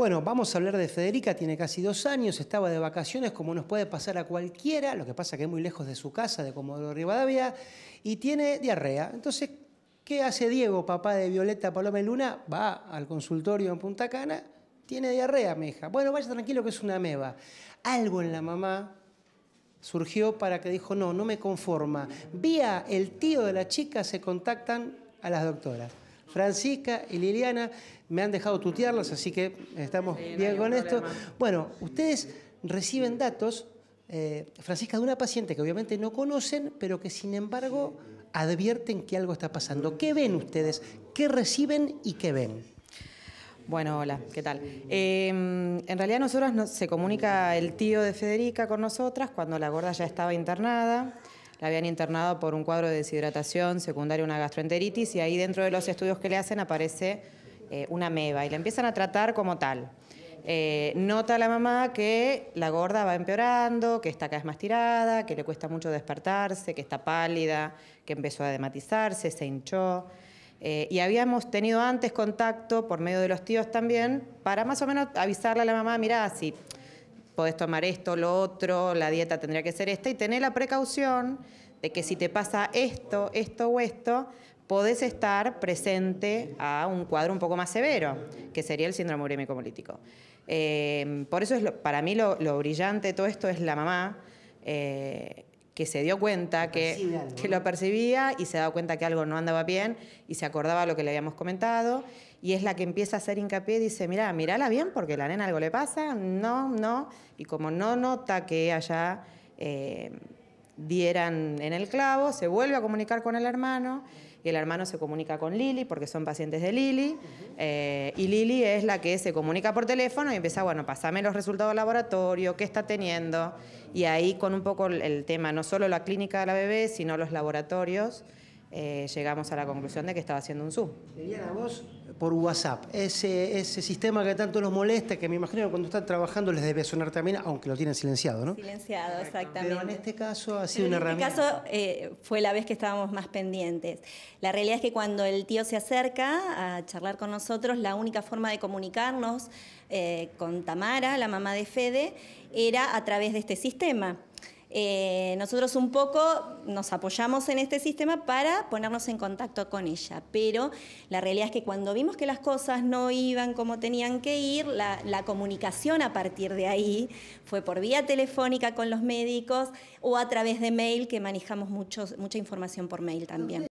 Bueno, vamos a hablar de Federica, tiene casi dos años, estaba de vacaciones como nos puede pasar a cualquiera, lo que pasa que es muy lejos de su casa, de Comodoro Rivadavia, y tiene diarrea. Entonces, ¿qué hace Diego, papá de Violeta Paloma y Luna? Va al consultorio en Punta Cana, tiene diarrea, mi hija. Bueno, vaya tranquilo que es una meba. Algo en la mamá surgió para que dijo, no, no me conforma. Vía el tío de la chica se contactan a las doctoras. Francisca y Liliana me han dejado tutearlas, así que estamos bien con esto. Bueno, ustedes reciben datos, eh, Francisca, de una paciente que obviamente no conocen, pero que sin embargo advierten que algo está pasando. ¿Qué ven ustedes? ¿Qué reciben y qué ven? Bueno, hola, ¿qué tal? Em, en realidad nosotras se comunica el tío de Federica con nosotras cuando la gorda ya estaba internada la habían internado por un cuadro de deshidratación secundaria una gastroenteritis y ahí dentro de los estudios que le hacen aparece eh, una meba y la empiezan a tratar como tal. Eh, nota la mamá que la gorda va empeorando, que está cada vez más tirada, que le cuesta mucho despertarse, que está pálida, que empezó a dematizarse, se hinchó. Eh, y habíamos tenido antes contacto por medio de los tíos también para más o menos avisarle a la mamá, mirá, si podés tomar esto, lo otro, la dieta tendría que ser esta, y tener la precaución de que si te pasa esto, esto o esto, podés estar presente a un cuadro un poco más severo, que sería el síndrome urémico político. Eh, por eso es para mí lo, brillante de todo esto es la mamá. Eh, que se dio cuenta que, lo percibía y se daba cuenta que algo no andaba bien y se acordaba lo que le habíamos comentado y es la que empieza a hacer hincapié y dice, mira, mirala bien porque la nena algo le pasa, no, no, y como no nota que allá dieran en el clavo, se vuelve a comunicar con el hermano y el hermano se comunica con Lili porque son pacientes de Lili eh, y Lili es la que se comunica por teléfono y empieza, bueno, pasame los resultados del laboratorio, qué está teniendo y ahí con un poco el tema, no solo la clínica de la bebé, sino los laboratorios. Eh, llegamos a la conclusión de que estaba haciendo un Zoom. Tenían a vos por WhatsApp, ese, ese sistema que tanto nos molesta, que me imagino que cuando están trabajando les debe sonar también, aunque lo tienen silenciado, ¿no? Silenciado, exactamente. Pero en este caso ha sido una este herramienta. En este caso eh, fue la vez que estábamos más pendientes. La realidad es que cuando el tío se acerca a charlar con nosotros, la única forma de comunicarnos eh, con Tamara, la mamá de Fede, era a través de este sistema. Eh, nosotros un poco nos apoyamos en este sistema para ponernos en contacto con ella, pero la realidad es que cuando vimos que las cosas no iban como tenían que ir, la, comunicación a partir de ahí fue por vía telefónica con los médicos o a través de mail, que manejamos mucha información por mail también.